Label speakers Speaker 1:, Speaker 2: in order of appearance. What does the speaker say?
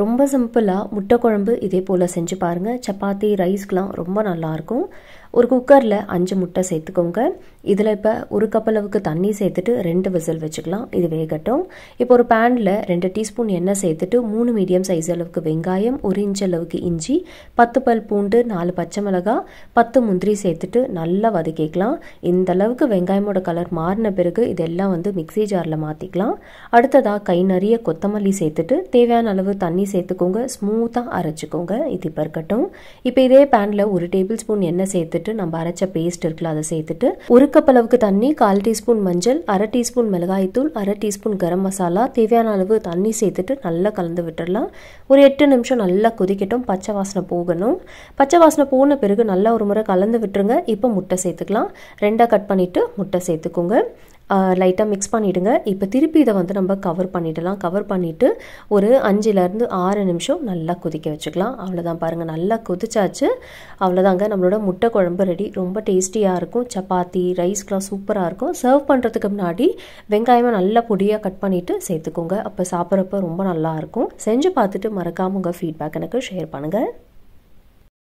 Speaker 1: ரொம்ப சிம்பிளாக முட்டை குழம்பு இதே போல் செஞ்சு பாருங்கள் சப்பாத்தி ரைஸ்க்கெலாம் ரொம்ப நல்லாயிருக்கும் ஒரு குக்கரில் அஞ்சு முட்டை சேர்த்துக்கோங்க இதில் இப்போ ஒரு கப் அளவுக்கு தண்ணி சேர்த்துட்டு ரெண்டு விசில் வச்சுக்கலாம் இது வேகட்டும் இப்போ ஒரு பேனில் ரெண்டு டீஸ்பூன் எண்ணெய் சேர்த்துட்டு மூணு மீடியம் சைஸ் அளவுக்கு வெங்காயம் ஒரு இன்ச் அளவுக்கு இஞ்சி பத்து பல் பூண்டு நாலு பச்சை மிளகாய் பத்து முந்திரி சேர்த்துட்டு நல்லா வதக்கிக்கலாம் இந்த அளவுக்கு வெங்காயமோட கலர் மாறின பிறகு இதெல்லாம் வந்து மிக்சி ஜாரில் மாற்றிக்கலாம் அடுத்ததாக கை நிறைய கொத்தமல்லி சேர்த்துட்டு தேவையான அளவு தண்ணி சேர்த்துக்கோங்க ஸ்மூத்தாக அரைச்சிக்கோங்க இது இப்போ இருக்கட்டும் இப்போ இதே பேனில் ஒரு டேபிள் ஸ்பூன் எண்ணெய் சேர்த்து சேர்த்துட்டு நம்ம அரைச்ச பேஸ்ட் இருக்குல்ல அதை சேர்த்துட்டு ஒரு கப் அளவுக்கு தண்ணி கால் டீஸ்பூன் மஞ்சள் அரை டீஸ்பூன் மிளகாய்த்தூள் அரை டீஸ்பூன் கரம் மசாலா தேவையான அளவு தண்ணி சேர்த்துட்டு நல்லா கலந்து விட்டுடலாம் ஒரு எட்டு நிமிஷம் நல்லா கொதிக்கட்டும் பச்சை வாசனை போகணும் பச்சை வாசனை போன பிறகு நல்லா ஒரு முறை கலந்து விட்டுருங்க இப்போ முட்டை சேர்த்துக்கலாம் ரெண்டாக கட் பண்ணிவிட்டு முட்டை சேர்த்துக்கோங்க லைட்டாக மிக்ஸ் பண்ணிவிடுங்க இப்போ திருப்பி இதை வந்து நம்ம கவர் பண்ணிடலாம் கவர் பண்ணிவிட்டு ஒரு அஞ்சுலேருந்து ஆறு நிமிஷம் நல்லா கொதிக்க வச்சுக்கலாம் அவ்வளோதான் பாருங்கள் நல்லா கொதிச்சாச்சு அவ்வளோதாங்க நம்மளோட முட்டை குழம்பு ரெடி ரொம்ப டேஸ்டியாக இருக்கும் சப்பாத்தி ரைஸ்க்கெலாம் சூப்பராக இருக்கும் சர்வ் பண்ணுறதுக்கு முன்னாடி வெங்காயமாக நல்லா பொடியாக கட் பண்ணிவிட்டு சேர்த்துக்கோங்க அப்போ சாப்பிட்றப்ப ரொம்ப நல்லாயிருக்கும் செஞ்சு பார்த்துட்டு மறக்காமல் உங்கள் ஃபீட்பேக் எனக்கு ஷேர் பண்ணுங்கள்